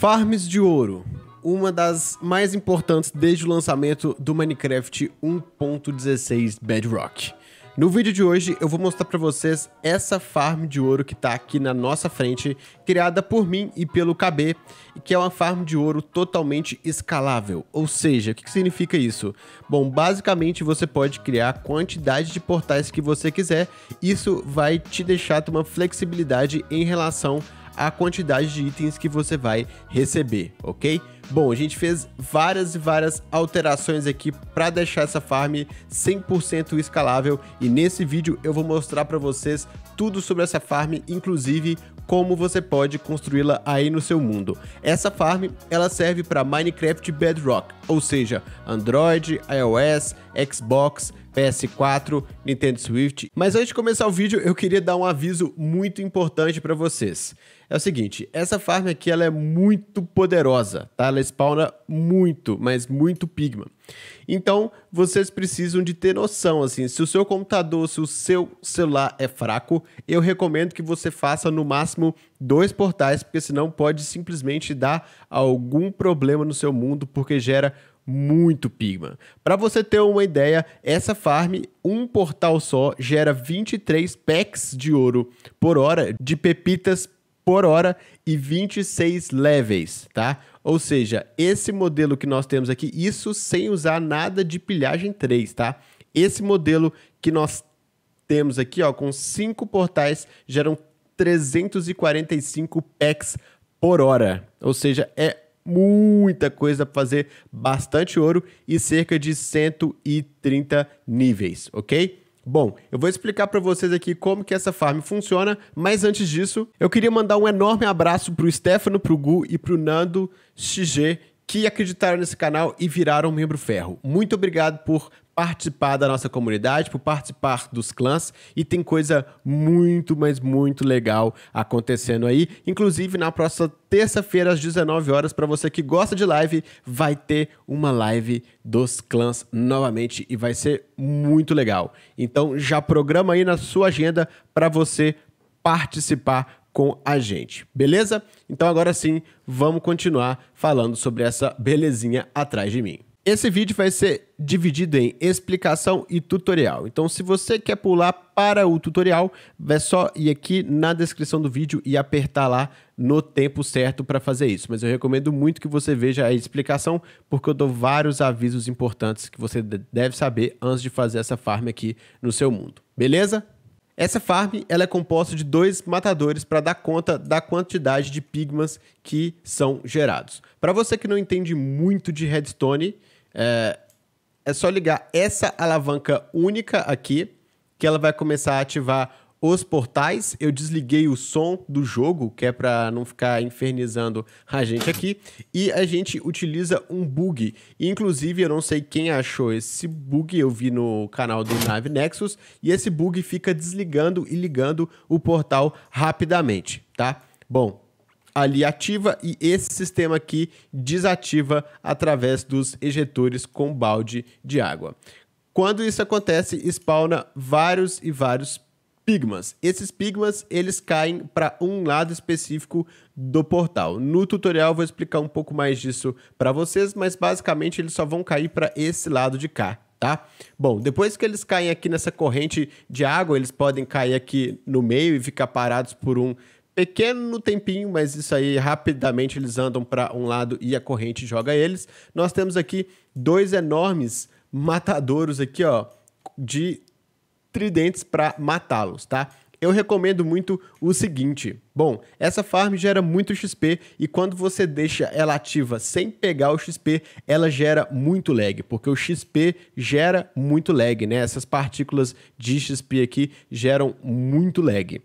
Farms de ouro, uma das mais importantes desde o lançamento do Minecraft 1.16 Bedrock. No vídeo de hoje eu vou mostrar para vocês essa farm de ouro que está aqui na nossa frente, criada por mim e pelo KB, que é uma farm de ouro totalmente escalável. Ou seja, o que, significa isso? Bom, basicamente você pode criar a quantidade de portais que você quiser, isso vai te deixar uma flexibilidade em relação a quantidade de itens que você vai receber, ok? Bom, a gente fez várias e várias alterações aqui para deixar essa farm 100% escalável e nesse vídeo eu vou mostrar para vocês tudo sobre essa farm, inclusive como você pode construí-la aí no seu mundo. Essa farm, ela serve para Minecraft Bedrock, ou seja, Android, iOS, Xbox, PS4, Nintendo Switch. Mas antes de começar o vídeo, eu queria dar um aviso muito importante para vocês é o seguinte, essa farm aqui ela é muito poderosa, tá? Ela spawna muito, mas muito pigma. Então, vocês precisam de ter noção, assim, se o seu computador, se o seu celular é fraco, eu recomendo que você faça no máximo dois portais, porque senão pode simplesmente dar algum problema no seu mundo, porque gera muito Pigma. Para você ter uma ideia, essa farm, um portal só, gera 23 packs de ouro por hora de pepitas por hora e 26 levels, tá? Ou seja, esse modelo que nós temos aqui, isso sem usar nada de pilhagem 3, tá? Esse modelo que nós temos aqui, ó, com cinco portais, geram 345 packs por hora. Ou seja, é muita coisa para fazer, bastante ouro e cerca de 130 níveis, ok? Bom, eu vou explicar para vocês aqui como que essa farm funciona, mas antes disso, eu queria mandar um enorme abraço pro Stefano, pro Gu e pro Nando XG que acreditaram nesse canal e viraram membro ferro. Muito obrigado por participar da nossa comunidade, por participar dos clãs e tem coisa muito, mas muito legal acontecendo aí. Inclusive na próxima terça-feira às 19 horas para você que gosta de live, vai ter uma live dos clãs novamente e vai ser muito legal. Então já programa aí na sua agenda para você participar com a gente, beleza? Então agora sim, vamos continuar falando sobre essa belezinha atrás de mim. Esse vídeo vai ser dividido em explicação e tutorial. Então, se você quer pular para o tutorial, é só ir aqui na descrição do vídeo e apertar lá no tempo certo para fazer isso. Mas eu recomendo muito que você veja a explicação, porque eu dou vários avisos importantes que você deve saber antes de fazer essa farm aqui no seu mundo. Beleza? Essa farm ela é composta de dois matadores para dar conta da quantidade de pigmas que são gerados. Para você que não entende muito de redstone, é, é só ligar essa alavanca única aqui, que ela vai começar a ativar os portais. Eu desliguei o som do jogo, que é para não ficar infernizando a gente aqui. E a gente utiliza um bug. Inclusive, eu não sei quem achou esse bug, eu vi no canal do Nave Nexus. E esse bug fica desligando e ligando o portal rapidamente, tá? Bom, ali ativa e esse sistema aqui desativa através dos ejetores com balde de água. Quando isso acontece, spawna vários e vários pigmas. Esses pigmas, eles caem para um lado específico do portal. No tutorial eu vou explicar um pouco mais disso para vocês, mas basicamente eles só vão cair para esse lado de cá, tá? Bom, depois que eles caem aqui nessa corrente de água, eles podem cair aqui no meio e ficar parados por um pequeno tempinho, mas isso aí rapidamente eles andam para um lado e a corrente joga eles. Nós temos aqui dois enormes matadouros aqui, ó, de tridentes para matá-los, tá? Eu recomendo muito o seguinte. Bom, essa farm gera muito XP e quando você deixa ela ativa sem pegar o XP, ela gera muito lag, porque o XP gera muito lag, né? Essas partículas de XP aqui geram muito lag.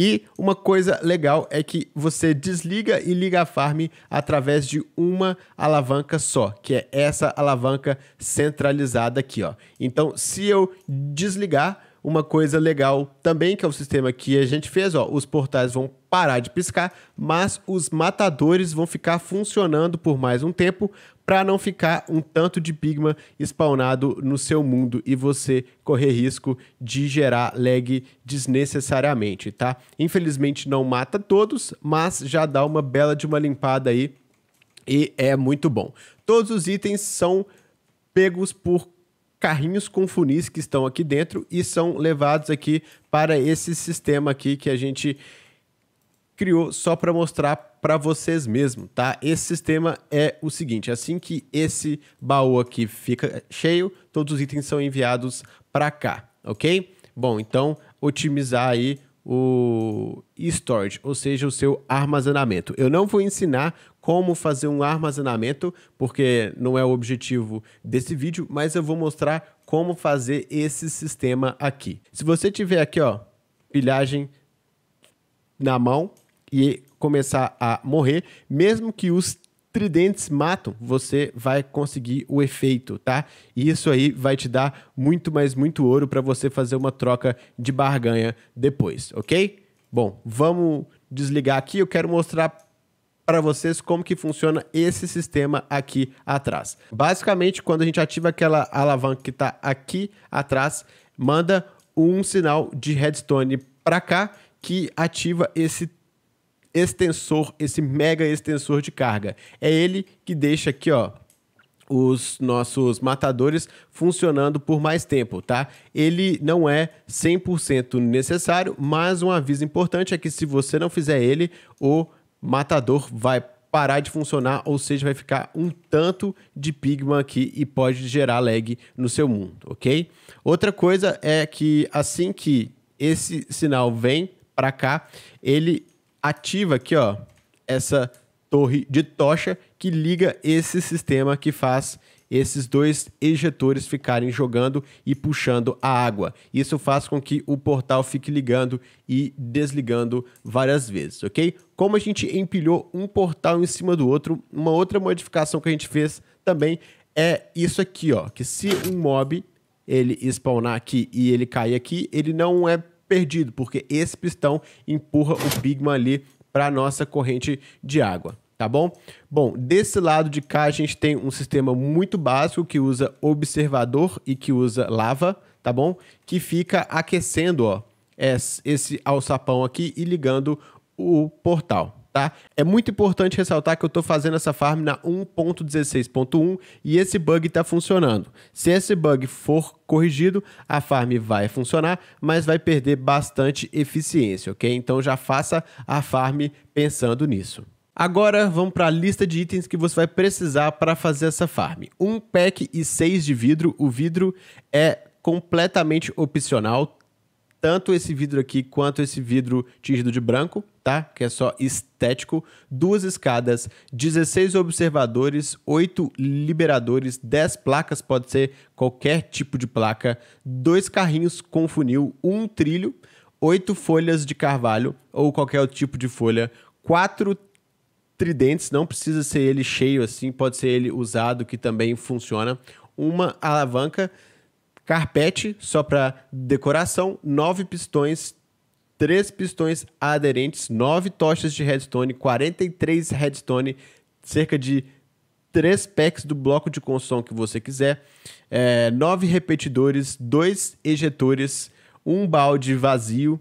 E uma coisa legal é que você desliga e liga a farm através de uma alavanca só, que é essa alavanca centralizada aqui, ó. Então, se eu desligar, uma coisa legal também, que é o sistema que a gente fez, ó, os portais vão parar de piscar, mas os matadores vão ficar funcionando por mais um tempo para não ficar um tanto de pigma spawnado no seu mundo e você correr risco de gerar lag desnecessariamente, tá? Infelizmente não mata todos, mas já dá uma bela de uma limpada aí e é muito bom. Todos os itens são pegos por carrinhos com funis que estão aqui dentro e são levados aqui para esse sistema aqui que a gente criou só para mostrar para vocês mesmo, tá? Esse sistema é o seguinte, assim que esse baú aqui fica cheio, todos os itens são enviados para cá, ok? Bom, então otimizar aí o storage, ou seja, o seu armazenamento. Eu não vou ensinar como fazer um armazenamento, porque não é o objetivo desse vídeo, mas eu vou mostrar como fazer esse sistema aqui. Se você tiver aqui, ó, pilhagem na mão e começar a morrer, mesmo que os tridentes matam, você vai conseguir o efeito, tá? E isso aí vai te dar muito, mais muito ouro para você fazer uma troca de barganha depois, ok? Bom, vamos desligar aqui. Eu quero mostrar para vocês como que funciona esse sistema aqui atrás. Basicamente, quando a gente ativa aquela alavanca que está aqui atrás, manda um sinal de redstone para cá que ativa esse extensor, esse mega extensor de carga. É ele que deixa aqui, ó, os nossos matadores funcionando por mais tempo, tá? Ele não é 100% necessário, mas um aviso importante é que se você não fizer ele, o matador vai parar de funcionar, ou seja, vai ficar um tanto de Pigma aqui e pode gerar lag no seu mundo, ok? Outra coisa é que assim que esse sinal vem para cá, ele ativa aqui, ó, essa torre de tocha que liga esse sistema que faz esses dois ejetores ficarem jogando e puxando a água. Isso faz com que o portal fique ligando e desligando várias vezes, ok? Como a gente empilhou um portal em cima do outro, uma outra modificação que a gente fez também é isso aqui, ó, que se um mob ele spawnar aqui e ele cair aqui, ele não é perdido, porque esse pistão empurra o Pigma ali para nossa corrente de água tá bom? Bom, desse lado de cá a gente tem um sistema muito básico que usa observador e que usa lava, tá bom? Que fica aquecendo, ó, esse alçapão aqui e ligando o portal. Tá? É muito importante ressaltar que eu estou fazendo essa farm na 1.16.1 e esse bug está funcionando. Se esse bug for corrigido, a farm vai funcionar, mas vai perder bastante eficiência, ok? Então já faça a farm pensando nisso. Agora vamos para a lista de itens que você vai precisar para fazer essa farm. Um pack e seis de vidro. O vidro é completamente opcional. Tanto esse vidro aqui quanto esse vidro tingido de branco, tá? Que é só estético. Duas escadas, 16 observadores, 8 liberadores, 10 placas, pode ser qualquer tipo de placa, dois carrinhos com funil, um trilho, oito folhas de carvalho ou qualquer outro tipo de folha, quatro tridentes, não precisa ser ele cheio assim, pode ser ele usado, que também funciona. Uma alavanca, carpete, só para decoração, nove pistões, três pistões aderentes, nove tochas de redstone, 43 redstone, cerca de três packs do bloco de construção que você quiser, é, nove repetidores, dois ejetores, um balde vazio,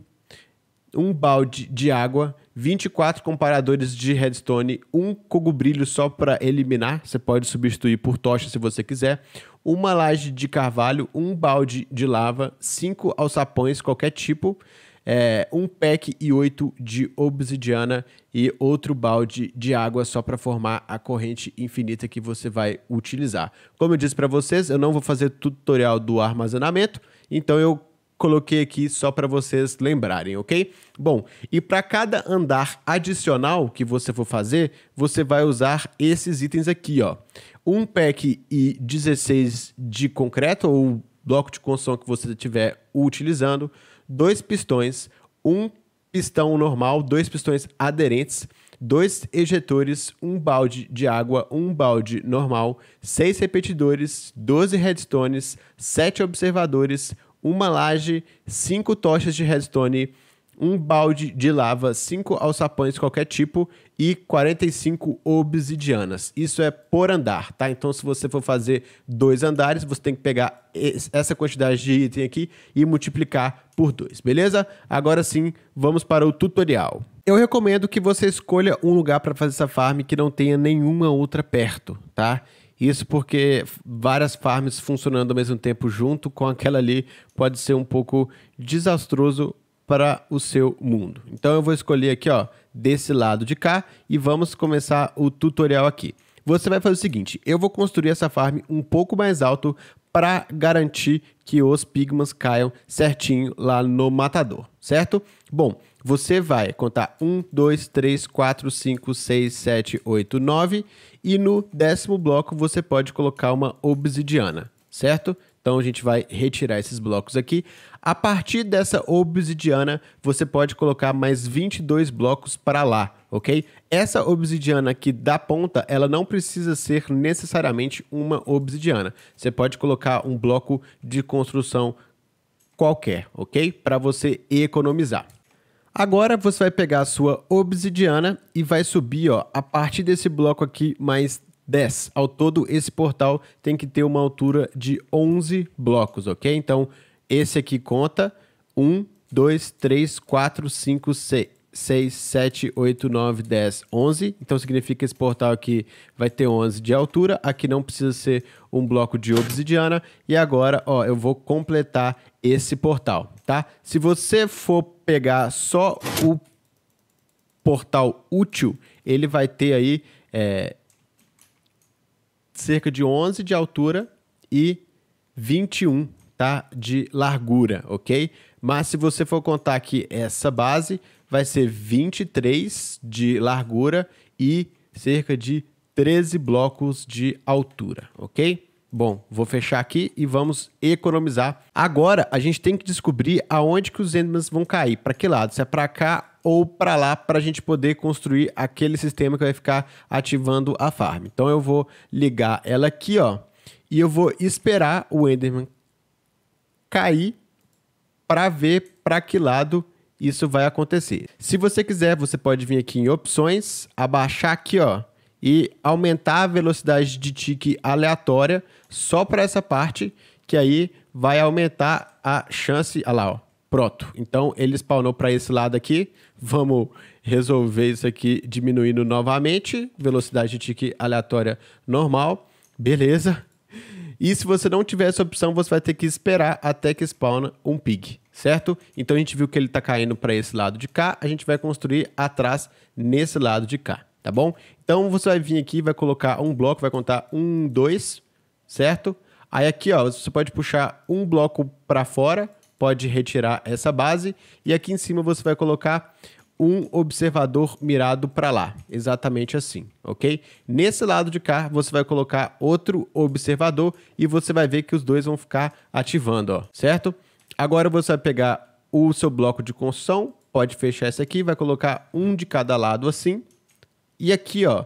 um balde de água, 24 comparadores de redstone, um cogobrilho só para eliminar, você pode substituir por tocha se você quiser, uma laje de carvalho, um balde de lava, cinco alçapões qualquer tipo, é, um pack e oito de obsidiana e outro balde de água só para formar a corrente infinita que você vai utilizar. Como eu disse para vocês, eu não vou fazer tutorial do armazenamento, então eu coloquei aqui só para vocês lembrarem, ok? Bom, e para cada andar adicional que você for fazer, você vai usar esses itens aqui, ó. Um pack e 16 de concreto ou bloco de construção que você estiver utilizando, dois pistões, um pistão normal, dois pistões aderentes, dois ejetores, um balde de água, um balde normal, seis repetidores, 12 redstones, sete observadores, uma laje, cinco tochas de redstone, um balde de lava, cinco alçapões de qualquer tipo e 45 obsidianas. Isso é por andar, tá? Então, se você for fazer dois andares, você tem que pegar essa quantidade de item aqui e multiplicar por dois, beleza? Agora sim, vamos para o tutorial. Eu recomendo que você escolha um lugar para fazer essa farm que não tenha nenhuma outra perto, tá? Isso porque várias farms funcionando ao mesmo tempo junto com aquela ali pode ser um pouco desastroso para o seu mundo. Então eu vou escolher aqui, ó, desse lado de cá e vamos começar o tutorial aqui. Você vai fazer o seguinte, eu vou construir essa farm um pouco mais alto para garantir que os pigmas caiam certinho lá no matador, certo? Bom, você vai contar 1, 2, 3, 4, 5, 6, 7, 8, 9 e no décimo bloco você pode colocar uma obsidiana, certo? Então a gente vai retirar esses blocos aqui. A partir dessa obsidiana, você pode colocar mais 22 blocos para lá, ok? Essa obsidiana aqui da ponta, ela não precisa ser necessariamente uma obsidiana. Você pode colocar um bloco de construção qualquer, ok? Para você economizar. Agora você vai pegar a sua obsidiana e vai subir ó, a partir desse bloco aqui mais 10. Ao todo, esse portal tem que ter uma altura de 11 blocos, ok? Então, esse aqui conta 1, 2, 3, 4, 5, 6. 6, 7, 8, 9, 10, 11. Então significa que esse portal aqui vai ter 11 de altura. Aqui não precisa ser um bloco de obsidiana. E agora, ó, eu vou completar esse portal, tá? Se você for pegar só o portal útil, ele vai ter aí é, cerca de 11 de altura e 21 tá? de largura, ok? Mas se você for contar que essa base vai ser 23 de largura e cerca de 13 blocos de altura, ok? Bom, vou fechar aqui e vamos economizar. Agora a gente tem que descobrir aonde que os Endermans vão cair, para que lado, se é para cá ou para lá, para a gente poder construir aquele sistema que vai ficar ativando a farm. Então eu vou ligar ela aqui, ó, e eu vou esperar o Enderman cair para ver para que lado isso vai acontecer. Se você quiser, você pode vir aqui em opções, abaixar aqui, ó, e aumentar a velocidade de tique aleatória só para essa parte, que aí vai aumentar a chance. Olha lá, ó. Pronto. Então ele spawnou para esse lado aqui. Vamos resolver isso aqui diminuindo novamente. Velocidade de tique aleatória normal. Beleza. E se você não tiver essa opção, você vai ter que esperar até que spawna um pig, certo? Então a gente viu que ele está caindo para esse lado de cá. A gente vai construir atrás nesse lado de cá, tá bom? Então você vai vir aqui, vai colocar um bloco, vai contar um, dois, certo? Aí aqui, ó, você pode puxar um bloco para fora, pode retirar essa base e aqui em cima você vai colocar um observador mirado para lá, exatamente assim, ok? Nesse lado de cá você vai colocar outro observador e você vai ver que os dois vão ficar ativando, ó, certo? Agora você vai pegar o seu bloco de construção, pode fechar esse aqui, vai colocar um de cada lado assim. E aqui, ó,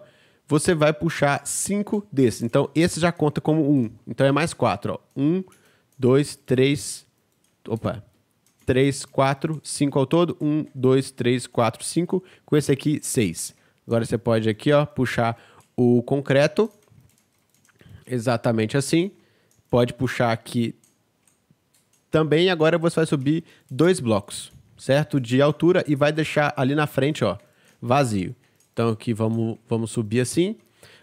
você vai puxar cinco desses. Então, esse já conta como um. Então, é mais quatro. Ó. Um, dois, três. Opa. Três, quatro, cinco ao todo. Um, dois, três, quatro, cinco. Com esse aqui, seis. Agora você pode aqui, ó, puxar o concreto. Exatamente assim. Pode puxar aqui também. Agora você vai subir dois blocos, certo? De altura e vai deixar ali na frente, ó, vazio. Então aqui vamos, vamos subir assim.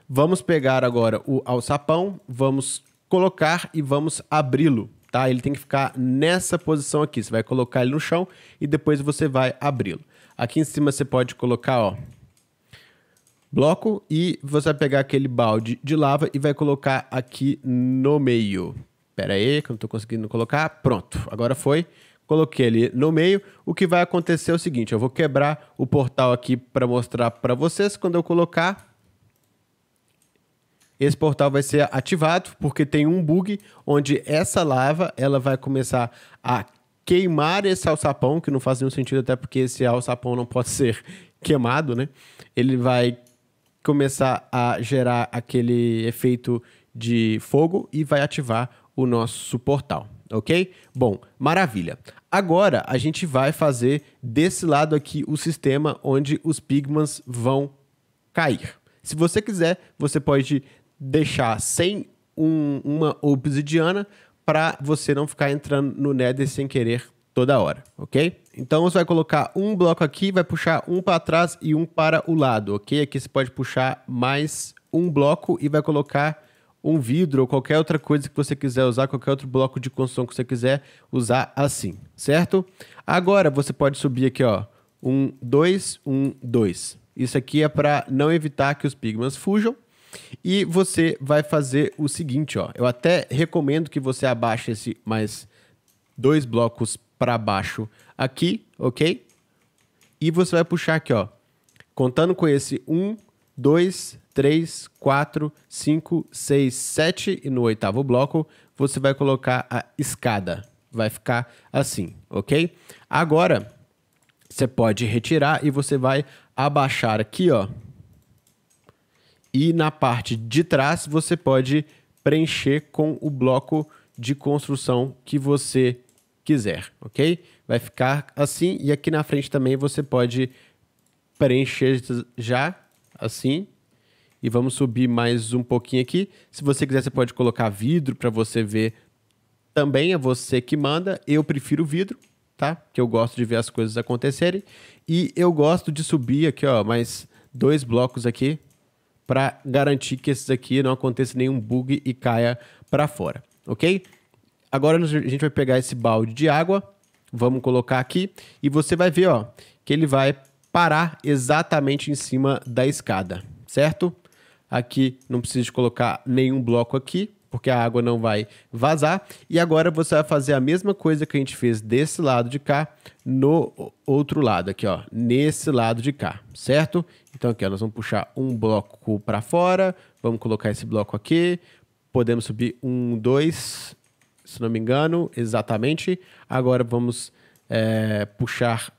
Vamos pegar agora o alçapão, vamos colocar e vamos abri-lo, tá? Ele tem que ficar nessa posição aqui. Você vai colocar ele no chão e depois você vai abri-lo. Aqui em cima você pode colocar, ó, bloco e você vai pegar aquele balde de lava e vai colocar aqui no meio. Pera aí, que eu não tô conseguindo colocar. Pronto, agora foi coloquei ele no meio. O que vai acontecer é o seguinte, eu vou quebrar o portal aqui para mostrar para vocês. Quando eu colocar, esse portal vai ser ativado, porque tem um bug onde essa lava ela vai começar a queimar esse alçapão, que não faz nenhum sentido, até porque esse alçapão não pode ser queimado, né? Ele vai começar a gerar aquele efeito de fogo e vai ativar o nosso portal ok? Bom, maravilha. Agora a gente vai fazer desse lado aqui o sistema onde os pigmas vão cair. Se você quiser, você pode deixar sem um, uma obsidiana para você não ficar entrando no Nether sem querer toda hora, ok? Então você vai colocar um bloco aqui, vai puxar um para trás e um para o lado, ok? Aqui você pode puxar mais um bloco e vai colocar um vidro ou qualquer outra coisa que você quiser usar, qualquer outro bloco de construção que você quiser usar assim, certo? Agora você pode subir aqui, ó, um, dois, um, dois. Isso aqui é para não evitar que os pigmas fujam. E você vai fazer o seguinte, ó. Eu até recomendo que você abaixe esse mais dois blocos para baixo aqui, ok? E você vai puxar aqui, ó, contando com esse um, dois, 3, 4, 5, 6, 7 e no oitavo bloco você vai colocar a escada. Vai ficar assim, ok? Agora você pode retirar e você vai abaixar aqui, ó. E na parte de trás você pode preencher com o bloco de construção que você quiser, ok? Vai ficar assim e aqui na frente também você pode preencher já assim e vamos subir mais um pouquinho aqui. Se você quiser, você pode colocar vidro para você ver. Também é você que manda. Eu prefiro vidro, tá? Que eu gosto de ver as coisas acontecerem. E eu gosto de subir aqui, ó, mais dois blocos aqui para garantir que esses aqui não aconteça nenhum bug e caia para fora, ok? Agora a gente vai pegar esse balde de água, vamos colocar aqui e você vai ver, ó, que ele vai parar exatamente em cima da escada, certo? Aqui não de colocar nenhum bloco aqui, porque a água não vai vazar. E agora você vai fazer a mesma coisa que a gente fez desse lado de cá no outro lado aqui, ó, nesse lado de cá, certo? Então aqui ó, nós vamos puxar um bloco para fora, vamos colocar esse bloco aqui, podemos subir um, dois, se não me engano, exatamente. Agora vamos é, puxar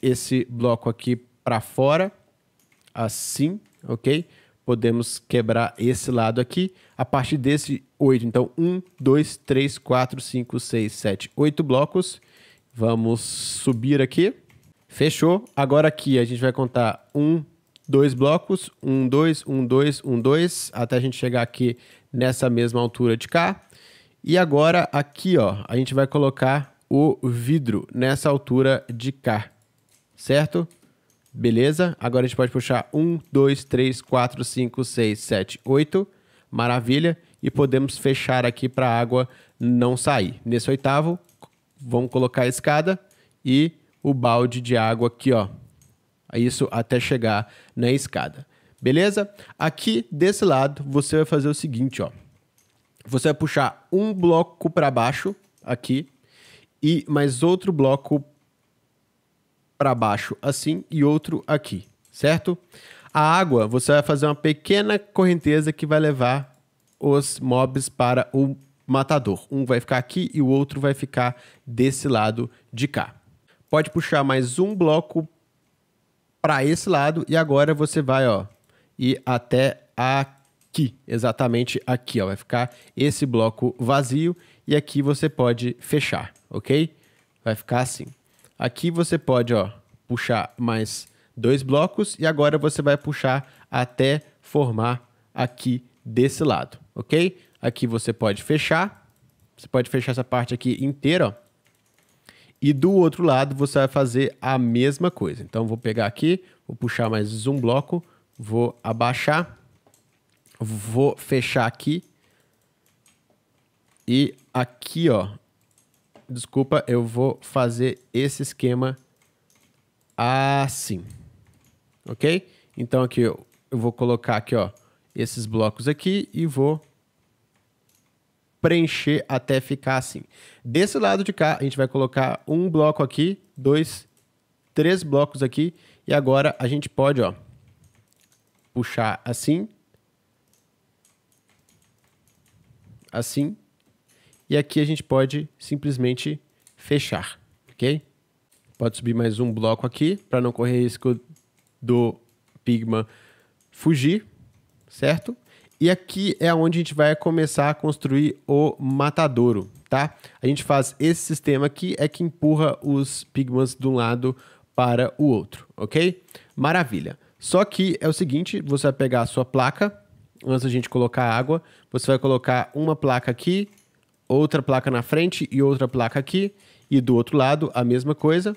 esse bloco aqui para fora, assim, ok? podemos quebrar esse lado aqui a partir desse 8. Então, 1, 2, 3, 4, 5, 6, 7, 8 blocos. Vamos subir aqui. Fechou. Agora aqui a gente vai contar 1, 2 blocos. 1, 2, 1, 2, 1, 2. Até a gente chegar aqui nessa mesma altura de cá. E agora aqui, ó, a gente vai colocar o vidro nessa altura de cá, certo? Beleza? Agora a gente pode puxar 1, 2, 3, 4, 5, 6, 7, 8. Maravilha. E podemos fechar aqui para a água não sair. Nesse oitavo, vamos colocar a escada e o balde de água aqui, ó. É isso até chegar na escada. Beleza? Aqui desse lado, você vai fazer o seguinte, ó. Você vai puxar um bloco para baixo aqui e mais outro bloco para baixo assim e outro aqui, certo? A água, você vai fazer uma pequena correnteza que vai levar os mobs para o matador. Um vai ficar aqui e o outro vai ficar desse lado de cá. Pode puxar mais um bloco para esse lado e agora você vai, ó, e até aqui, exatamente aqui, ó, vai ficar esse bloco vazio e aqui você pode fechar, ok? Vai ficar assim. Aqui você pode, ó, puxar mais dois blocos e agora você vai puxar até formar aqui desse lado, ok? Aqui você pode fechar, você pode fechar essa parte aqui inteira, ó. E do outro lado você vai fazer a mesma coisa. Então vou pegar aqui, vou puxar mais um bloco, vou abaixar, vou fechar aqui. E aqui, ó, desculpa, eu vou fazer esse esquema assim. Ok? Então aqui eu, eu vou colocar aqui, ó, esses blocos aqui e vou preencher até ficar assim. Desse lado de cá, a gente vai colocar um bloco aqui, dois, três blocos aqui. E agora a gente pode, ó, puxar assim. Assim. E aqui a gente pode simplesmente fechar, ok? Pode subir mais um bloco aqui para não correr risco do Pigma fugir, certo? E aqui é onde a gente vai começar a construir o matadouro, tá? A gente faz esse sistema aqui, é que empurra os Pigmas de um lado para o outro, ok? Maravilha. Só que é o seguinte, você vai pegar a sua placa, antes da gente colocar água, você vai colocar uma placa aqui, outra placa na frente e outra placa aqui. E do outro lado, a mesma coisa.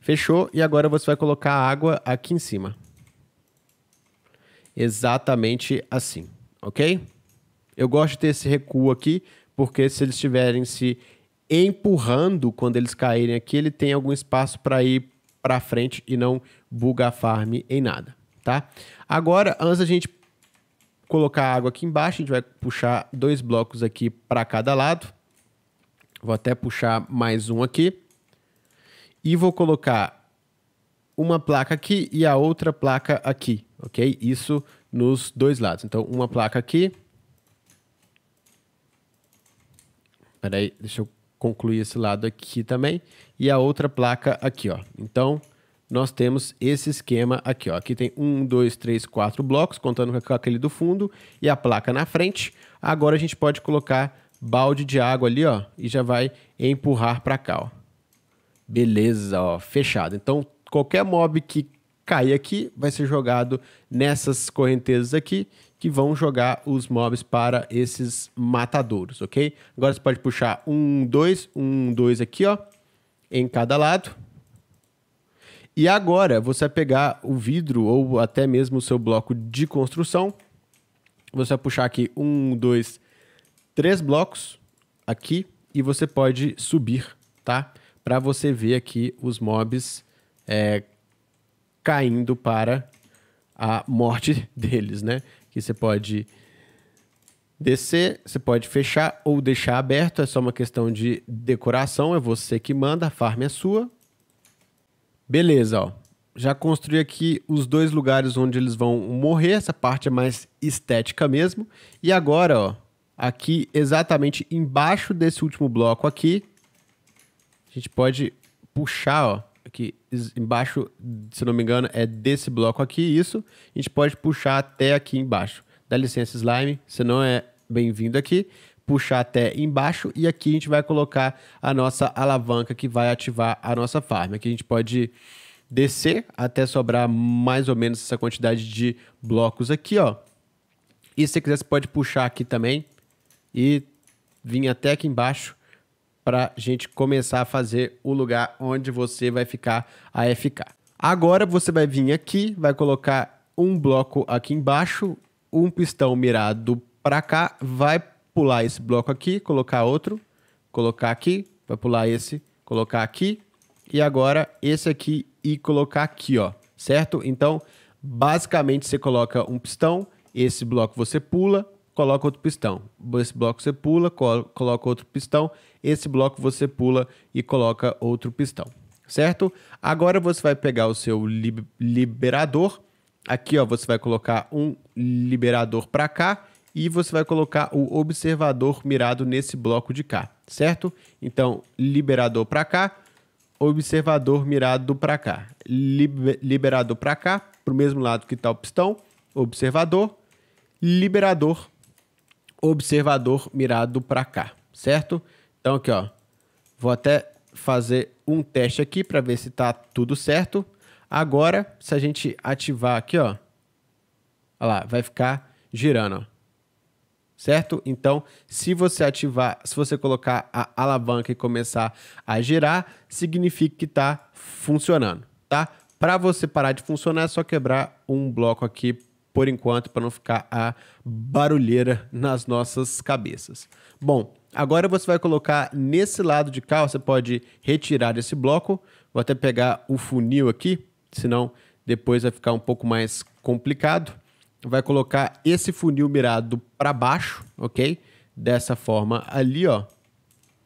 Fechou. E agora você vai colocar a água aqui em cima. Exatamente assim, ok? Eu gosto de ter esse recuo aqui, porque se eles estiverem se empurrando quando eles caírem aqui, ele tem algum espaço para ir para frente e não bugar farm em nada, tá? Agora, antes da gente colocar a água aqui embaixo, a gente vai puxar dois blocos aqui para cada lado. Vou até puxar mais um aqui. E vou colocar uma placa aqui e a outra placa aqui, ok? Isso nos dois lados. Então, uma placa aqui. Peraí, deixa eu concluir esse lado aqui também. E a outra placa aqui, ó. Então, nós temos esse esquema aqui, ó. Aqui tem um, dois, três, quatro blocos, contando com aquele do fundo e a placa na frente. Agora a gente pode colocar balde de água ali, ó, e já vai empurrar para cá, ó. Beleza, ó, fechado. Então, qualquer mob que cair aqui vai ser jogado nessas correntezas aqui, que vão jogar os mobs para esses matadouros, ok? Agora você pode puxar um, dois, um, dois aqui, ó, em cada lado. E agora você vai pegar o vidro ou até mesmo o seu bloco de construção. Você vai puxar aqui um, dois, três blocos aqui e você pode subir, tá? Para você ver aqui os mobs é, caindo para a morte deles, né? Que você pode descer, você pode fechar ou deixar aberto, é só uma questão de decoração, é você que manda, a farm é sua, Beleza, ó. Já construí aqui os dois lugares onde eles vão morrer, essa parte é mais estética mesmo. E agora, ó, aqui exatamente embaixo desse último bloco aqui, a gente pode puxar, ó, aqui embaixo, se não me engano, é desse bloco aqui, isso. A gente pode puxar até aqui embaixo. Dá licença, slime, você não é bem-vindo aqui puxar até embaixo e aqui a gente vai colocar a nossa alavanca que vai ativar a nossa farm. Aqui a gente pode descer até sobrar mais ou menos essa quantidade de blocos aqui, ó. E se você quiser, você pode puxar aqui também e vir até aqui embaixo para a gente começar a fazer o lugar onde você vai ficar a FK. Agora você vai vir aqui, vai colocar um bloco aqui embaixo, um pistão mirado para cá, vai pular esse bloco aqui, colocar outro, colocar aqui, vai pular esse, colocar aqui, e agora esse aqui e colocar aqui, ó, certo? Então, basicamente, você coloca um pistão, esse bloco você pula, coloca outro pistão. Esse bloco você pula, coloca outro pistão. Esse bloco você pula e coloca outro pistão, certo? Agora você vai pegar o seu liberador. Aqui, ó, você vai colocar um liberador para cá e você vai colocar o observador mirado nesse bloco de cá, certo? Então, liberador para cá, observador mirado para cá, liberador para cá, para o mesmo lado que está o pistão, observador, liberador, observador mirado para cá, certo? Então aqui, ó, vou até fazer um teste aqui para ver se está tudo certo. Agora, se a gente ativar aqui, ó, ó lá, vai ficar girando, ó certo? Então, se você ativar, se você colocar a alavanca e começar a girar, significa que está funcionando, tá? Para você parar de funcionar, é só quebrar um bloco aqui por enquanto, para não ficar a barulheira nas nossas cabeças. Bom, agora você vai colocar nesse lado de cá, você pode retirar esse bloco. Vou até pegar o funil aqui, senão depois vai ficar um pouco mais complicado vai colocar esse funil mirado para baixo, ok? Dessa forma ali, ó,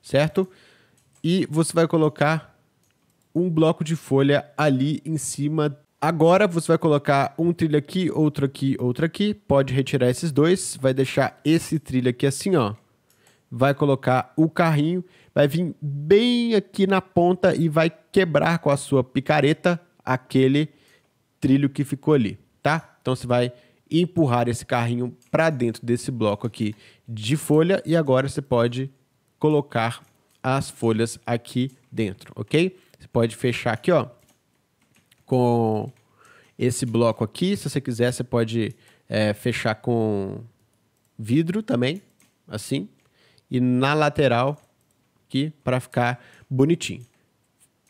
certo? E você vai colocar um bloco de folha ali em cima. Agora você vai colocar um trilho aqui, outro aqui, outro aqui. Pode retirar esses dois, vai deixar esse trilho aqui assim, ó. Vai colocar o carrinho, vai vir bem aqui na ponta e vai quebrar com a sua picareta aquele trilho que ficou ali, tá? Então você vai empurrar esse carrinho para dentro desse bloco aqui de folha e agora você pode colocar as folhas aqui dentro, ok? Você pode fechar aqui, ó, com esse bloco aqui. Se você quiser, você pode é, fechar com vidro também, assim. E na lateral aqui para ficar bonitinho,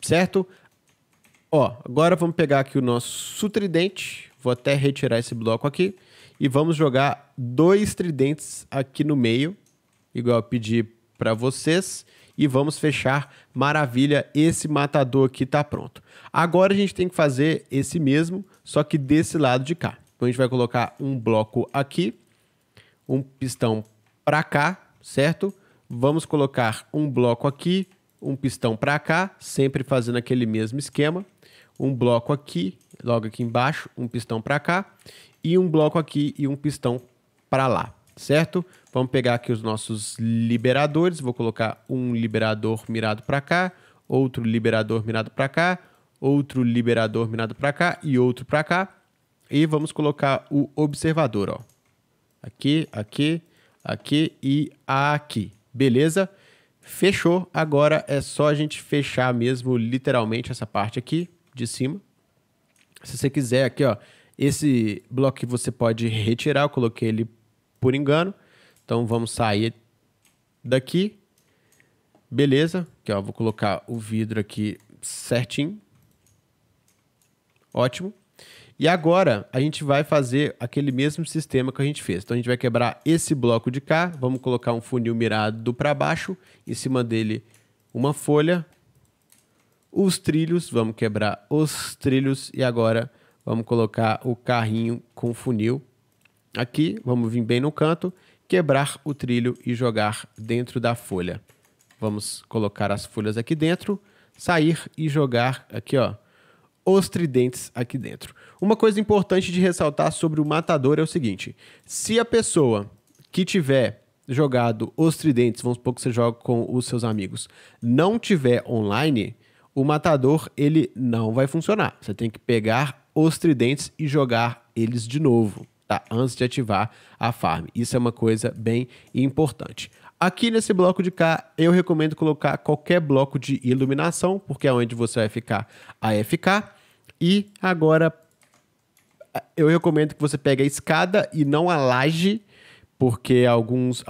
certo? Ó, agora vamos pegar aqui o nosso sutridente, Vou até retirar esse bloco aqui. E vamos jogar dois tridentes aqui no meio, igual eu pedi para vocês. E vamos fechar. Maravilha, esse matador aqui está pronto. Agora a gente tem que fazer esse mesmo, só que desse lado de cá. Então a gente vai colocar um bloco aqui, um pistão para cá, certo? Vamos colocar um bloco aqui, um pistão para cá, sempre fazendo aquele mesmo esquema. Um bloco aqui, logo aqui embaixo, um pistão para cá e um bloco aqui e um pistão para lá, certo? Vamos pegar aqui os nossos liberadores, vou colocar um liberador mirado para cá, outro liberador mirado para cá, outro liberador mirado para cá e outro para cá. E vamos colocar o observador, ó. Aqui, aqui, aqui e aqui. Beleza? Fechou. Agora é só a gente fechar mesmo literalmente essa parte aqui de cima. Se você quiser aqui, ó, esse bloco que você pode retirar, eu coloquei ele por engano. Então vamos sair daqui. Beleza. Aqui, ó, vou colocar o vidro aqui certinho. Ótimo. E agora a gente vai fazer aquele mesmo sistema que a gente fez. Então a gente vai quebrar esse bloco de cá, vamos colocar um funil mirado para baixo, em cima dele uma folha os trilhos, vamos quebrar os trilhos e agora vamos colocar o carrinho com funil aqui, vamos vir bem no canto, quebrar o trilho e jogar dentro da folha. Vamos colocar as folhas aqui dentro, sair e jogar aqui, ó, os tridentes aqui dentro. Uma coisa importante de ressaltar sobre o matador é o seguinte: se a pessoa que tiver jogado os tridentes, vamos supor que você joga com os seus amigos, não tiver online, o matador ele não vai funcionar. Você tem que pegar os tridentes e jogar eles de novo, tá? Antes de ativar a farm. Isso é uma coisa bem importante. Aqui nesse bloco de cá, eu recomendo colocar qualquer bloco de iluminação, porque é onde você vai ficar a FK. E agora eu recomendo que você pegue a escada e não a laje, porque alguns,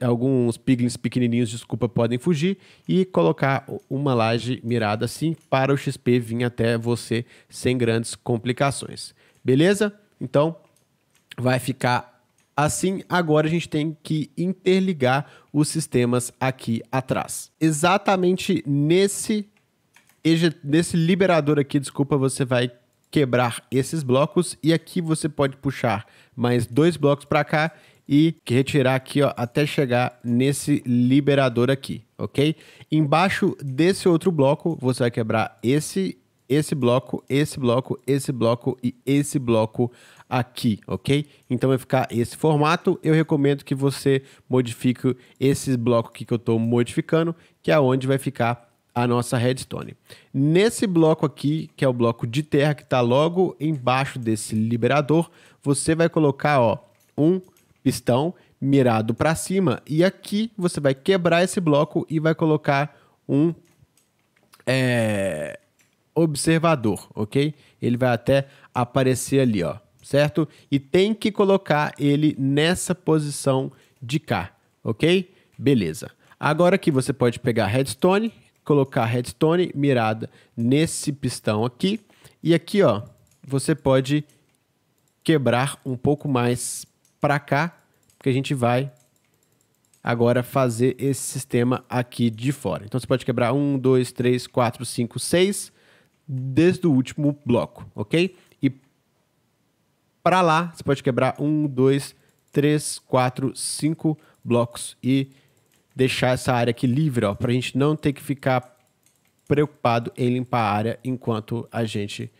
alguns piglins pequenininhos, desculpa, podem fugir, e colocar uma laje mirada assim para o XP vir até você sem grandes complicações. Beleza? Então, vai ficar assim. Agora a gente tem que interligar os sistemas aqui atrás. Exatamente nesse, nesse liberador aqui, desculpa, você vai quebrar esses blocos e aqui você pode puxar mais dois blocos para cá e retirar aqui, ó, até chegar nesse liberador aqui, ok? Embaixo desse outro bloco, você vai quebrar esse, esse bloco, esse bloco, esse bloco e esse bloco aqui, ok? Então vai ficar esse formato. Eu recomendo que você modifique esses blocos aqui que eu estou modificando, que é onde vai ficar a nossa redstone. Nesse bloco aqui, que é o bloco de terra que está logo embaixo desse liberador, você vai colocar ó, um, pistão mirado para cima. E aqui você vai quebrar esse bloco e vai colocar um é, observador, ok? Ele vai até aparecer ali, ó, certo? E tem que colocar ele nessa posição de cá, ok? Beleza. Agora aqui você pode pegar redstone, colocar redstone mirada nesse pistão aqui. E aqui, ó, você pode quebrar um pouco mais para cá, porque a gente vai agora fazer esse sistema aqui de fora. Então você pode quebrar um, dois, três, quatro, cinco, seis, desde o último bloco, ok? E para lá você pode quebrar um, dois, três, quatro, cinco blocos e deixar essa área aqui livre, ó, para a gente não ter que ficar preocupado em limpar a área enquanto a gente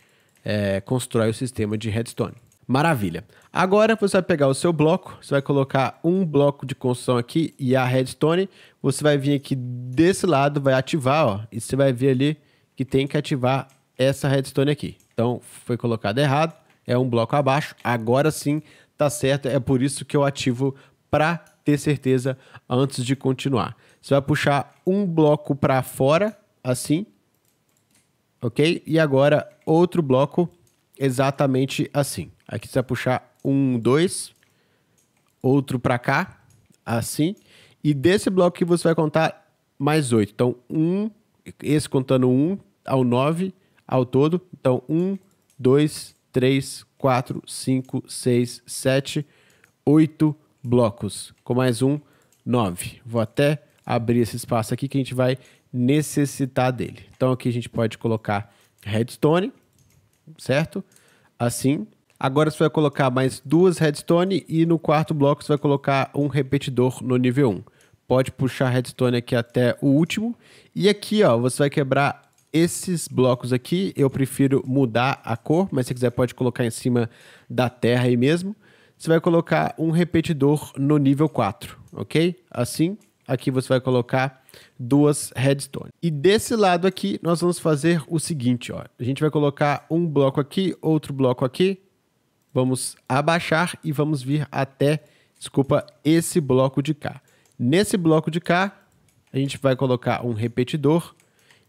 é, constrói o sistema de redstone. Maravilha. Agora você vai pegar o seu bloco, você vai colocar um bloco de construção aqui e a redstone. Você vai vir aqui desse lado, vai ativar, ó, e você vai ver ali que tem que ativar essa redstone aqui. Então foi colocado errado, é um bloco abaixo. Agora sim tá certo, é por isso que eu ativo para ter certeza antes de continuar. Você vai puxar um bloco para fora, assim, ok? E agora outro bloco exatamente assim. Aqui você vai puxar um, dois, outro para cá, assim. E desse bloco que você vai contar mais oito. Então, um, esse contando um ao nove ao todo. Então, um, dois, três, quatro, cinco, seis, sete, oito blocos. Com mais um, nove. Vou até abrir esse espaço aqui que a gente vai necessitar dele. Então, aqui a gente pode colocar redstone, certo? Assim, Agora você vai colocar mais duas redstone e no quarto bloco você vai colocar um repetidor no nível 1. Pode puxar redstone aqui até o último. E aqui, ó, você vai quebrar esses blocos aqui. Eu prefiro mudar a cor, mas se quiser pode colocar em cima da terra aí mesmo. Você vai colocar um repetidor no nível 4, ok? Assim, aqui você vai colocar duas redstone. E desse lado aqui, nós vamos fazer o seguinte, ó. A gente vai colocar um bloco aqui, outro bloco aqui, vamos abaixar e vamos vir até, desculpa, esse bloco de cá. Nesse bloco de cá, a gente vai colocar um repetidor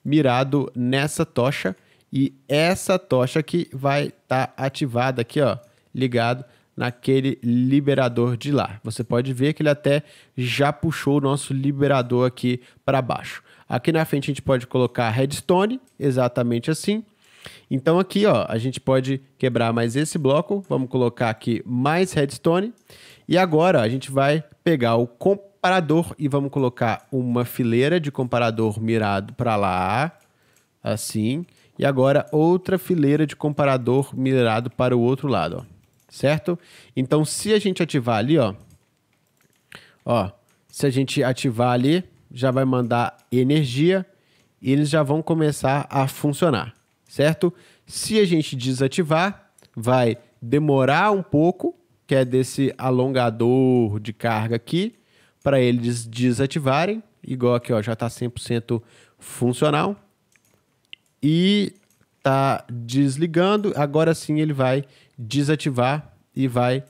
mirado nessa tocha e essa tocha aqui vai estar tá ativada aqui, ó, ligado naquele liberador de lá. Você pode ver que ele até já puxou o nosso liberador aqui para baixo. Aqui na frente a gente pode colocar redstone, exatamente assim. Então aqui, ó, a gente pode quebrar mais esse bloco, vamos colocar aqui mais redstone. E agora a gente vai pegar o comparador e vamos colocar uma fileira de comparador mirado para lá, assim. E agora outra fileira de comparador mirado para o outro lado, ó. Certo? Então se a gente ativar ali, ó, ó, se a gente ativar ali, já vai mandar energia e eles já vão começar a funcionar certo? Se a gente desativar, vai demorar um pouco, que é desse alongador de carga aqui, para eles desativarem, igual aqui, ó, já está 100% funcional. E tá desligando, agora sim ele vai desativar e vai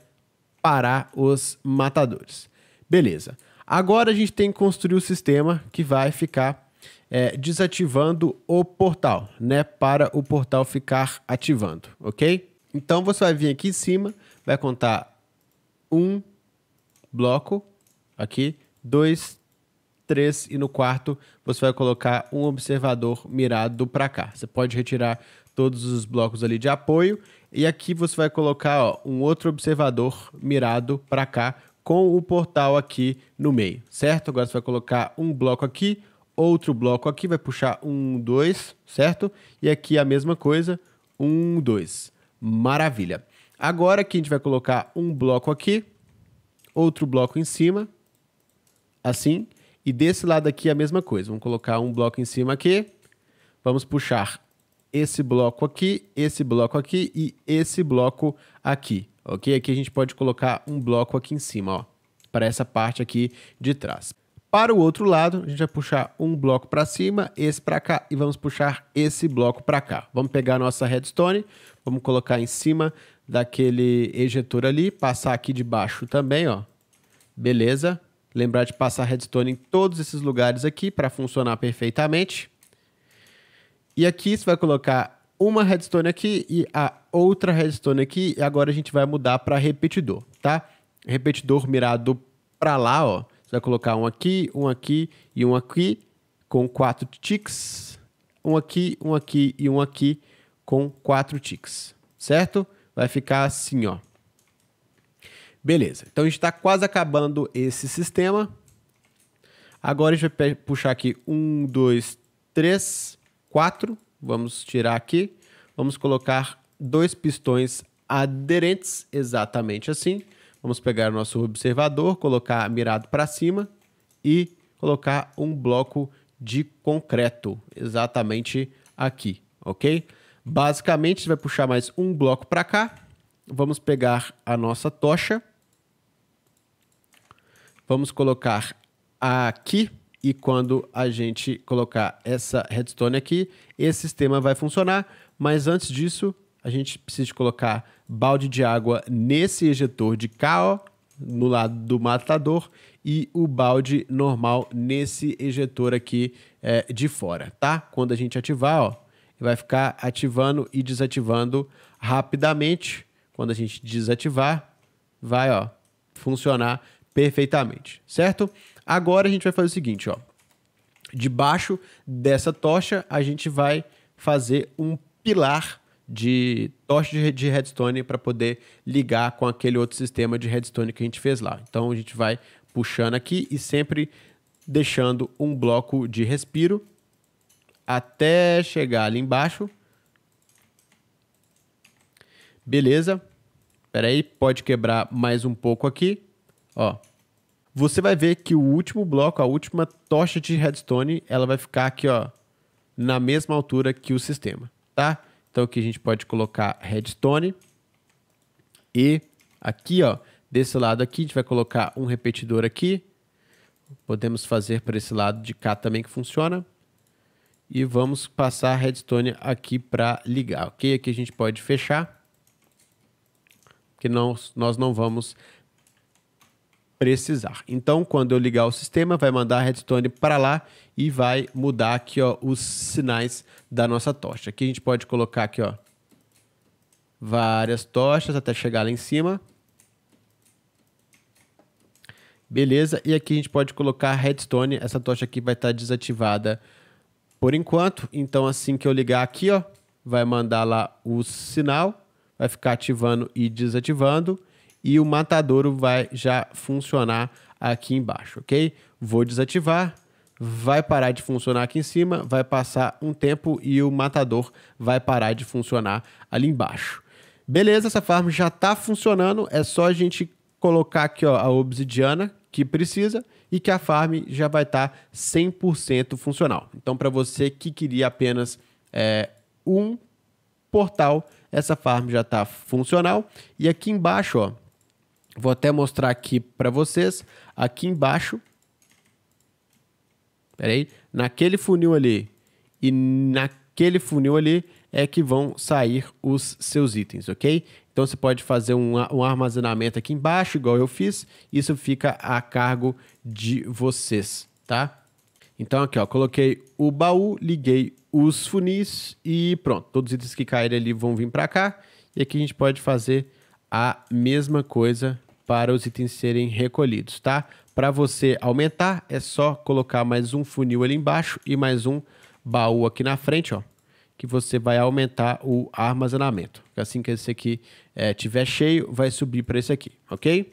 parar os matadores. Beleza. Agora a gente tem que construir o sistema que vai ficar é, desativando o portal, né? Para o portal ficar ativando, ok? Então você vai vir aqui em cima, vai contar um bloco aqui, dois, três e no quarto você vai colocar um observador mirado para cá. Você pode retirar todos os blocos ali de apoio e aqui você vai colocar ó, um outro observador mirado para cá com o portal aqui no meio, certo? Agora você vai colocar um bloco aqui, outro bloco aqui, vai puxar um, dois, certo? E aqui a mesma coisa, um, dois. Maravilha. Agora que a gente vai colocar um bloco aqui, outro bloco em cima, assim. E desse lado aqui a mesma coisa. Vamos colocar um bloco em cima aqui. Vamos puxar esse bloco aqui, esse bloco aqui e esse bloco aqui, ok? Aqui a gente pode colocar um bloco aqui em cima, ó, para essa parte aqui de trás. Para o outro lado, a gente vai puxar um bloco para cima, esse para cá e vamos puxar esse bloco para cá. Vamos pegar a nossa redstone, vamos colocar em cima daquele ejetor ali, passar aqui de baixo também, ó. Beleza? Lembrar de passar redstone em todos esses lugares aqui para funcionar perfeitamente. E aqui você vai colocar uma redstone aqui e a outra redstone aqui. E agora a gente vai mudar para repetidor, tá? Repetidor mirado para lá, ó você vai colocar um aqui, um aqui e um aqui com quatro ticks. Um aqui, um aqui e um aqui com quatro ticks, certo? Vai ficar assim, ó. Beleza, então a gente está quase acabando esse sistema. Agora a gente vai puxar aqui um, dois, três, quatro. Vamos tirar aqui. Vamos colocar dois pistões aderentes, exatamente assim. Vamos pegar o nosso observador, colocar mirado para cima e colocar um bloco de concreto exatamente aqui, ok? Basicamente, você vai puxar mais um bloco para cá. Vamos pegar a nossa tocha. Vamos colocar aqui. E quando a gente colocar essa redstone aqui, esse sistema vai funcionar. Mas antes disso, a gente precisa colocar balde de água nesse ejetor de KO, no lado do matador, e o balde normal nesse ejetor aqui é, de fora, tá? Quando a gente ativar, ó, vai ficar ativando e desativando rapidamente. Quando a gente desativar, vai, ó, funcionar perfeitamente, certo? Agora a gente vai fazer o seguinte, ó. Debaixo dessa tocha, a gente vai fazer um pilar de tocha de redstone para poder ligar com aquele outro sistema de redstone que a gente fez lá. Então a gente vai puxando aqui e sempre deixando um bloco de respiro até chegar ali embaixo. Beleza. Espera aí, pode quebrar mais um pouco aqui. Ó. Você vai ver que o último bloco, a última tocha de redstone, ela vai ficar aqui, ó, na mesma altura que o sistema, tá? Então aqui a gente pode colocar redstone. E aqui, ó, desse lado aqui, a gente vai colocar um repetidor aqui. Podemos fazer para esse lado de cá também que funciona. E vamos passar a redstone aqui para ligar, ok? Aqui a gente pode fechar, porque nós, nós não vamos precisar. Então, quando eu ligar o sistema, vai mandar a redstone para lá e vai mudar aqui ó, os sinais da nossa tocha. Aqui a gente pode colocar aqui ó, várias tochas até chegar lá em cima. Beleza, e aqui a gente pode colocar a redstone, essa tocha aqui vai estar desativada por enquanto. Então assim que eu ligar aqui, ó, vai mandar lá o sinal, vai ficar ativando e desativando e o matadouro vai já funcionar aqui embaixo, ok? Vou desativar, vai parar de funcionar aqui em cima, vai passar um tempo e o matador vai parar de funcionar ali embaixo. Beleza, essa farm já está funcionando, é só a gente colocar aqui ó, a obsidiana que precisa e que a farm já vai estar tá 100% funcional. Então, para você que queria apenas é, um portal, essa farm já está funcional. E aqui embaixo, ó, Vou até mostrar aqui para vocês. Aqui embaixo. Peraí. Naquele funil ali e naquele funil ali é que vão sair os seus itens, ok? Então você pode fazer um, um, armazenamento aqui embaixo, igual eu fiz. Isso fica a cargo de vocês, tá? Então aqui, ó, coloquei o baú, liguei os funis e pronto. Todos os itens que caírem ali vão vir para cá. E aqui a gente pode fazer a mesma coisa para os itens serem recolhidos, tá? Para você aumentar, é só colocar mais um funil ali embaixo e mais um baú aqui na frente, ó, que você vai aumentar o armazenamento. Assim que esse aqui é, tiver cheio, vai subir para esse aqui, ok?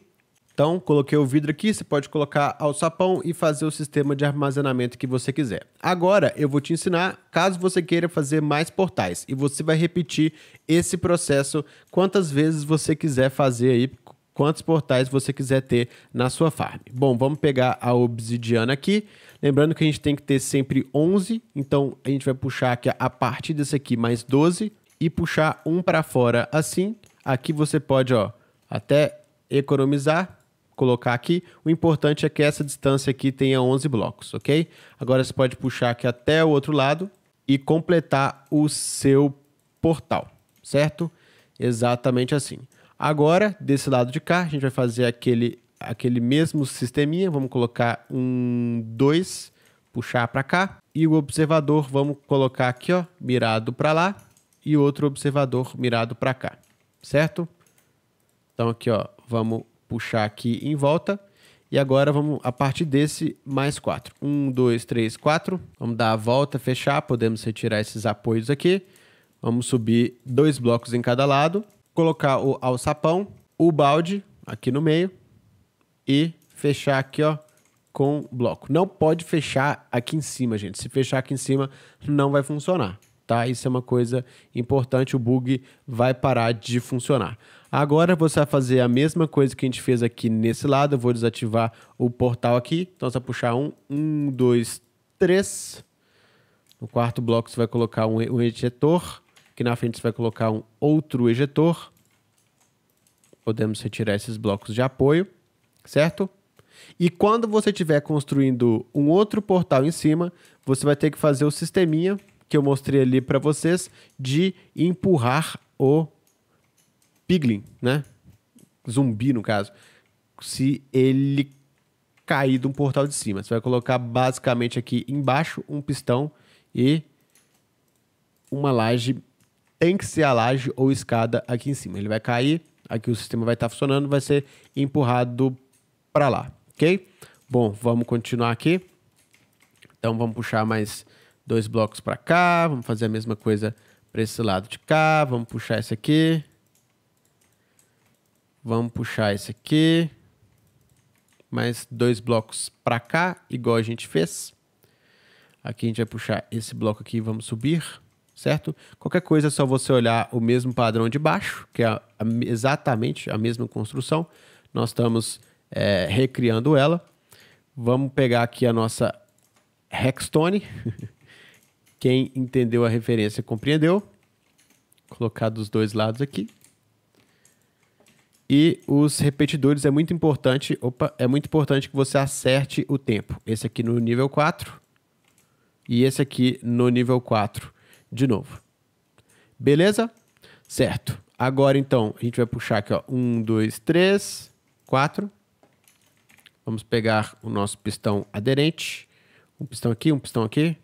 Então, coloquei o vidro aqui, você pode colocar ao sapão e fazer o sistema de armazenamento que você quiser. Agora, eu vou te ensinar caso você queira fazer mais portais e você vai repetir esse processo quantas vezes você quiser fazer aí, quantos portais você quiser ter na sua farm. Bom, vamos pegar a obsidiana aqui. Lembrando que a gente tem que ter sempre 11, então a gente vai puxar aqui a partir desse aqui mais 12 e puxar um para fora assim. Aqui você pode, ó, até economizar colocar aqui. O importante é que essa distância aqui tenha 11 blocos, ok? Agora você pode puxar aqui até o outro lado e completar o seu portal, certo? Exatamente assim. Agora, desse lado de cá, a gente vai fazer aquele, aquele mesmo sisteminha. Vamos colocar um 2, puxar para cá. E o observador, vamos colocar aqui, ó, mirado para lá. E outro observador mirado para cá, certo? Então aqui, ó, vamos puxar aqui em volta. E agora vamos a partir desse mais quatro. Um, dois, três, quatro. Vamos dar a volta, fechar. Podemos retirar esses apoios aqui. Vamos subir dois blocos em cada lado. Colocar o alçapão, o balde aqui no meio e fechar aqui, ó, com bloco. Não pode fechar aqui em cima, gente. Se fechar aqui em cima, não vai funcionar tá? Isso é uma coisa importante, o bug vai parar de funcionar. Agora você vai fazer a mesma coisa que a gente fez aqui nesse lado, eu vou desativar o portal aqui, então você vai puxar um, um, dois, três. No quarto bloco você vai colocar um, um ejetor, aqui na frente você vai colocar um outro ejetor. Podemos retirar esses blocos de apoio, certo? E quando você estiver construindo um outro portal em cima, você vai ter que fazer o sisteminha que eu mostrei ali para vocês de empurrar o piglin, né? Zumbi, no caso. Se ele cair de um portal de cima. Você vai colocar basicamente aqui embaixo um pistão e uma laje. Tem que ser a laje ou escada aqui em cima. Ele vai cair, aqui o sistema vai estar tá funcionando, vai ser empurrado para lá, ok? Bom, vamos continuar aqui. Então vamos puxar mais dois blocos para cá, vamos fazer a mesma coisa para esse lado de cá, vamos puxar esse aqui. Vamos puxar esse aqui. Mais dois blocos para cá, igual a gente fez. Aqui a gente vai puxar esse bloco aqui, vamos subir, certo? Qualquer coisa é só você olhar o mesmo padrão de baixo, que é exatamente a mesma construção. Nós estamos é, recriando ela. Vamos pegar aqui a nossa Hextone. Quem entendeu a referência compreendeu. Vou colocar dos dois lados aqui. E os repetidores é muito importante. Opa, é muito importante que você acerte o tempo. Esse aqui no nível 4 e esse aqui no nível 4 de novo. Beleza? Certo. Agora então, a gente vai puxar aqui, ó, 1 2 3 4. Vamos pegar o nosso pistão aderente. Um pistão aqui, um pistão aqui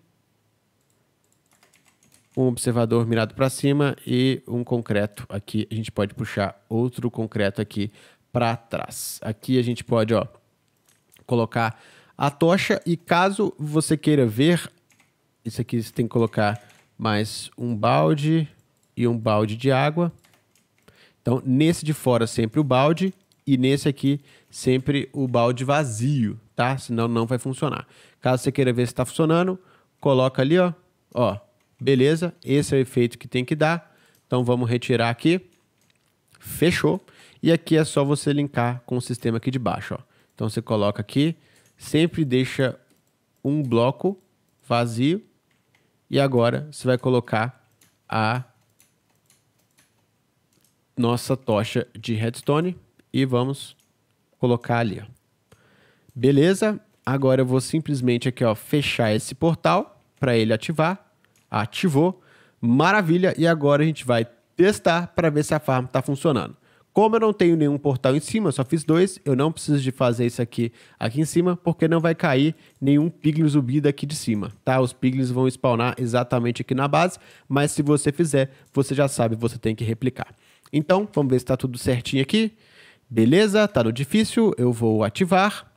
um observador mirado para cima e um concreto aqui. A gente pode puxar outro concreto aqui para trás. Aqui a gente pode ó, colocar a tocha e caso você queira ver, isso aqui você tem que colocar mais um balde e um balde de água. Então, nesse de fora sempre o balde e nesse aqui sempre o balde vazio, tá? Senão não vai funcionar. Caso você queira ver se está funcionando, coloca ali, ó, ó, Beleza? Esse é o efeito que tem que dar. Então vamos retirar aqui. Fechou. E aqui é só você linkar com o sistema aqui de baixo. Ó. Então você coloca aqui, sempre deixa um bloco vazio. E agora você vai colocar a nossa tocha de redstone e vamos colocar ali. Ó. Beleza? Agora eu vou simplesmente aqui ó, fechar esse portal para ele ativar Ativou. Maravilha. E agora a gente vai testar para ver se a farm está funcionando. Como eu não tenho nenhum portal em cima, só fiz dois, eu não preciso de fazer isso aqui aqui em cima, porque não vai cair nenhum piglin zumbi daqui de cima, tá? Os piglins vão spawnar exatamente aqui na base, mas se você fizer, você já sabe, você tem que replicar. Então, vamos ver se está tudo certinho aqui. Beleza, tá no difícil, eu vou ativar.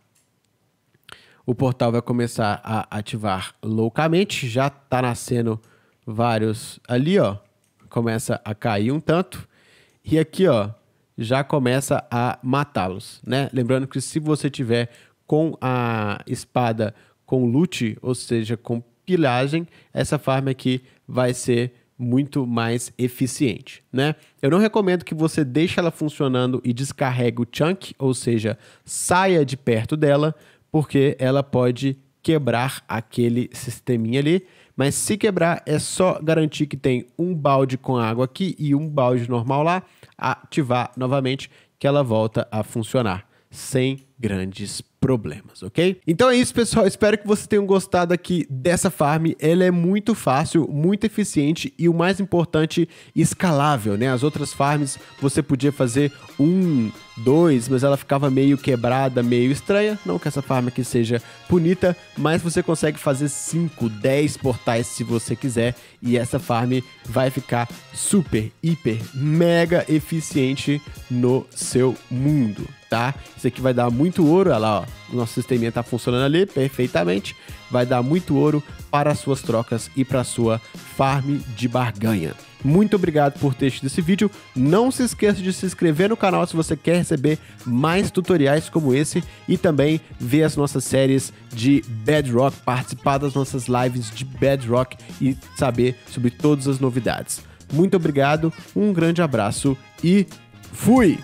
O portal vai começar a ativar loucamente. Já está nascendo vários ali, ó. Começa a cair um tanto. E aqui, ó, já começa a matá-los, né? Lembrando que se você tiver com a espada com loot, ou seja, com pilagem, essa farm aqui vai ser muito mais eficiente, né? Eu não recomendo que você deixe ela funcionando e descarregue o chunk, ou seja, saia de perto dela, porque ela pode quebrar aquele sisteminha ali. Mas se quebrar, é só garantir que tem um balde com água aqui e um balde normal lá, ativar novamente, que ela volta a funcionar sem grandes problemas, ok? Então é isso, pessoal. Espero que vocês tenham gostado aqui dessa farm. Ela é muito fácil, muito eficiente e o mais importante, escalável, né? As outras farms você podia fazer um, dois, mas ela ficava meio quebrada, meio estranha. Não que essa farm aqui seja bonita, mas você consegue fazer 5, 10 portais se você quiser e essa farm vai ficar super, hiper, mega eficiente no seu mundo tá? Isso aqui vai dar muito ouro, olha lá, ó, o nosso sisteminha tá funcionando ali perfeitamente, vai dar muito ouro para as suas trocas e para a sua farm de barganha. Muito obrigado por ter assistido esse vídeo. Não se esqueça de se inscrever no canal se você quer receber mais tutoriais como esse e também ver as nossas séries de Bedrock, participar das nossas lives de Bedrock e saber sobre todas as novidades. Muito obrigado, um grande abraço e fui!